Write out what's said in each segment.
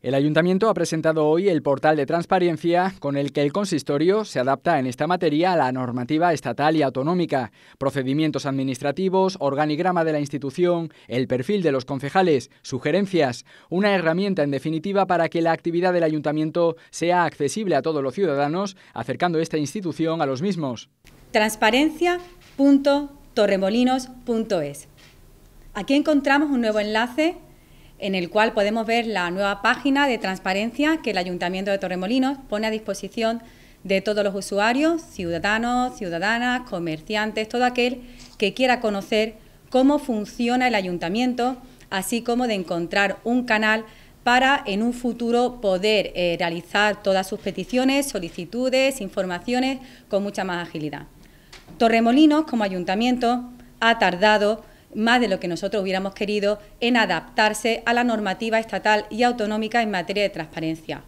El ayuntamiento ha presentado hoy el portal de transparencia con el que el consistorio se adapta en esta materia a la normativa estatal y autonómica, procedimientos administrativos, organigrama de la institución, el perfil de los concejales, sugerencias, una herramienta en definitiva para que la actividad del ayuntamiento sea accesible a todos los ciudadanos, acercando esta institución a los mismos. Transparencia.torremolinos.es. Aquí encontramos un nuevo enlace en el cual podemos ver la nueva página de transparencia que el Ayuntamiento de Torremolinos pone a disposición de todos los usuarios, ciudadanos, ciudadanas, comerciantes, todo aquel que quiera conocer cómo funciona el ayuntamiento, así como de encontrar un canal para en un futuro poder eh, realizar todas sus peticiones, solicitudes, informaciones con mucha más agilidad. Torremolinos, como ayuntamiento, ha tardado más de lo que nosotros hubiéramos querido en adaptarse a la normativa estatal y autonómica en materia de transparencia.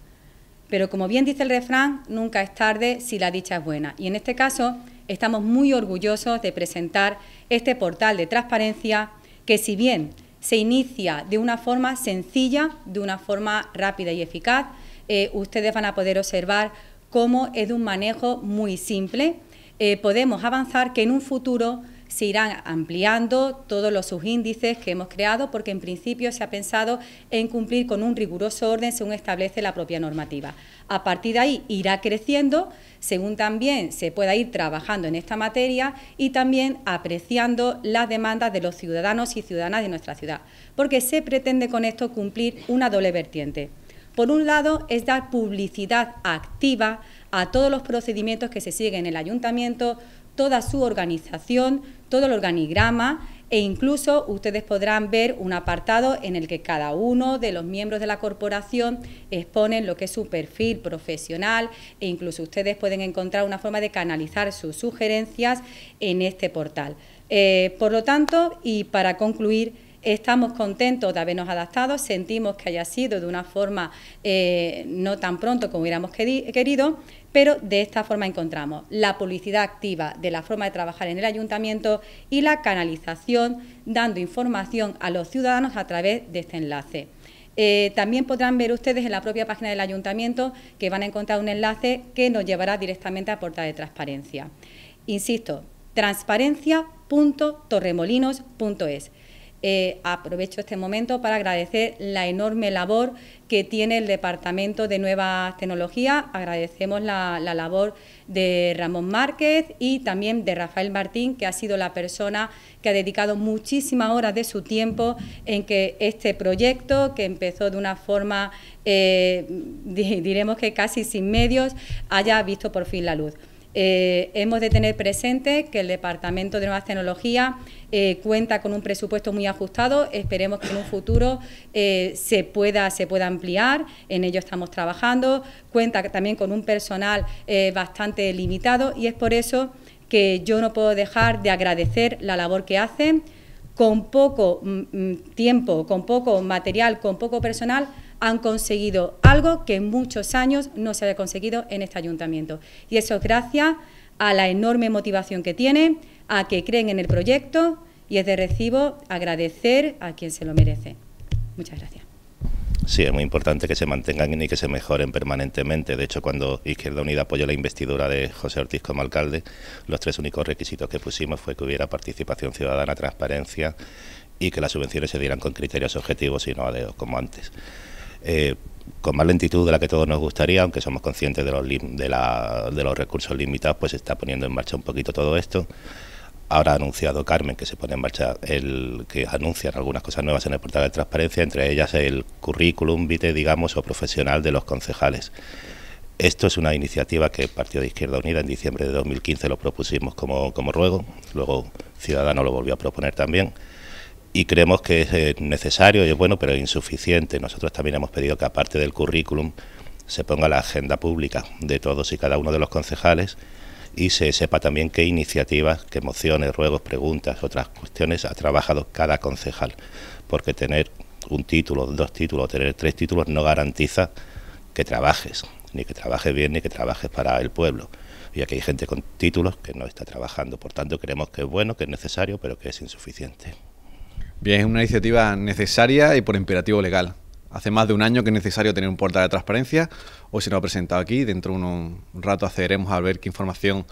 Pero como bien dice el refrán, nunca es tarde si la dicha es buena. Y en este caso estamos muy orgullosos de presentar este portal de transparencia que si bien se inicia de una forma sencilla, de una forma rápida y eficaz, eh, ustedes van a poder observar cómo es de un manejo muy simple. Eh, podemos avanzar que en un futuro se irán ampliando todos los subíndices que hemos creado porque en principio se ha pensado en cumplir con un riguroso orden según establece la propia normativa. A partir de ahí irá creciendo según también se pueda ir trabajando en esta materia y también apreciando las demandas de los ciudadanos y ciudadanas de nuestra ciudad, porque se pretende con esto cumplir una doble vertiente. Por un lado, es dar publicidad activa a todos los procedimientos que se siguen en el ayuntamiento, toda su organización, todo el organigrama e incluso ustedes podrán ver un apartado en el que cada uno de los miembros de la corporación exponen lo que es su perfil profesional e incluso ustedes pueden encontrar una forma de canalizar sus sugerencias en este portal. Eh, por lo tanto, y para concluir, Estamos contentos de habernos adaptado, sentimos que haya sido de una forma eh, no tan pronto como hubiéramos querido, pero de esta forma encontramos la publicidad activa de la forma de trabajar en el ayuntamiento y la canalización dando información a los ciudadanos a través de este enlace. Eh, también podrán ver ustedes en la propia página del ayuntamiento que van a encontrar un enlace que nos llevará directamente a puerta de Transparencia. Insisto, transparencia.torremolinos.es. Eh, aprovecho este momento para agradecer la enorme labor que tiene el Departamento de Nuevas Tecnologías. Agradecemos la, labor de Ramón Márquez y también de Rafael Martín, que ha sido la persona que ha dedicado muchísimas horas de su tiempo en que este proyecto, que empezó de una forma, eh, diremos que casi sin medios, haya visto por fin la luz. Eh, hemos de tener presente que el Departamento de Nuevas Tecnologías eh, cuenta con un presupuesto muy ajustado. Esperemos que en un futuro eh, se, pueda, se pueda ampliar. En ello estamos trabajando. Cuenta también con un personal bastante limitado y es por eso que yo no puedo dejar de agradecer la labor que hacen con poco mm, mm, tiempo, con poco material, con poco personal han conseguido algo que en muchos años no se había conseguido en este ayuntamiento. Y eso es gracias a la enorme motivación que tienen, a que creen en el proyecto y es de recibo agradecer a quien se lo merece. Muchas gracias. Sí, es muy importante que se mantengan y que se mejoren permanentemente. De hecho, cuando Izquierda Unida apoyó la investidura de José Ortiz como alcalde, los tres únicos requisitos que pusimos fue que hubiera participación ciudadana, transparencia y que las subvenciones se dieran con criterios objetivos y no a dedos como antes. Eh, con más lentitud de la que todos nos gustaría, aunque somos conscientes de los, de, los recursos limitados, pues se está poniendo en marcha un poquito todo esto. Ahora ha anunciado Carmen que se pone en marcha el que anuncian algunas cosas nuevas en el portal de transparencia, entre ellas el currículum vitae, digamos, o profesional de los concejales. Esto es una iniciativa que el Partido de Izquierda Unida en diciembre de 2015 lo propusimos como, como ruego, luego Ciudadano lo volvió a proponer también y creemos que es eh, necesario y es bueno, pero insuficiente. Nosotros también hemos pedido que aparte del currículum se ponga la agenda pública de todos y cada uno de los concejales y se sepa también qué iniciativas, qué mociones, ruegos, preguntas, otras cuestiones ha trabajado cada concejal, porque tener un título, dos títulos, tener tres títulos no garantiza que trabajes, ni que trabajes bien, ni que trabajes para el pueblo. Y aquí hay gente con títulos que no está trabajando, por tanto creemos que es bueno, que es necesario, pero que es insuficiente. Bien, es una iniciativa necesaria y por imperativo legal. Hace más de un año que es necesario tener un portal de transparencia, hoy se nos ha presentado aquí, dentro de un, rato accederemos a ver qué información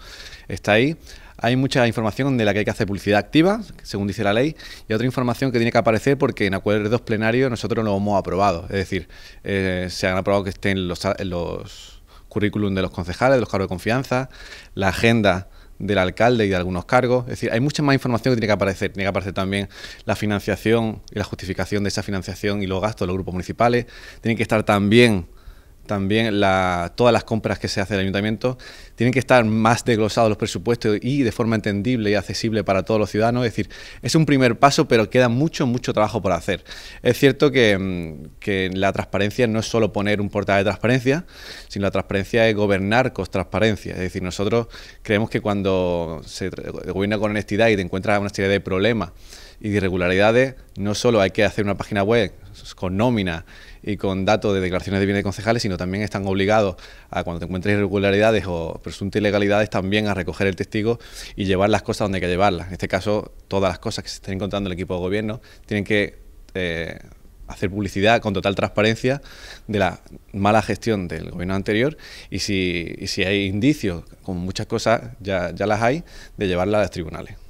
está ahí. Hay mucha información de la que hay que hacer publicidad activa, según dice la ley, y otra información que tiene que aparecer porque en acuerdos plenarios nosotros lo hemos aprobado. Es decir, eh, se han aprobado que estén los, los currículum de los concejales, de los cargos de confianza, la agenda del alcalde y de algunos cargos. Es decir, hay mucha más información que tiene que aparecer. Tiene que aparecer también la financiación y la justificación de esa financiación y los gastos de los grupos municipales. Tienen que estar también también la, todas las compras que se hace el ayuntamiento, tienen que estar más desglosados los presupuestos y de forma entendible y accesible para todos los ciudadanos. Es decir, es un primer paso, pero queda mucho, mucho trabajo por hacer. Es cierto que, mm, la transparencia no es solo poner un portal de transparencia, sino la transparencia es gobernar con transparencia. Es decir, nosotros creemos que cuando se gobierna con honestidad y te encuentras una serie de problemas y de irregularidades, no solo hay que hacer una página web con nómina y con datos de declaraciones de bienes de concejales, sino también están obligados a cuando te encuentres irregularidades o presuntas ilegalidades también a recoger el testigo y llevar las cosas donde hay que llevarlas. En este caso, todas las cosas que se estén encontrando el equipo de gobierno tienen que eh, hacer publicidad con total transparencia de la mala gestión del gobierno anterior y si, y si hay indicios, como muchas cosas ya, ya las hay, de llevarlas a los tribunales.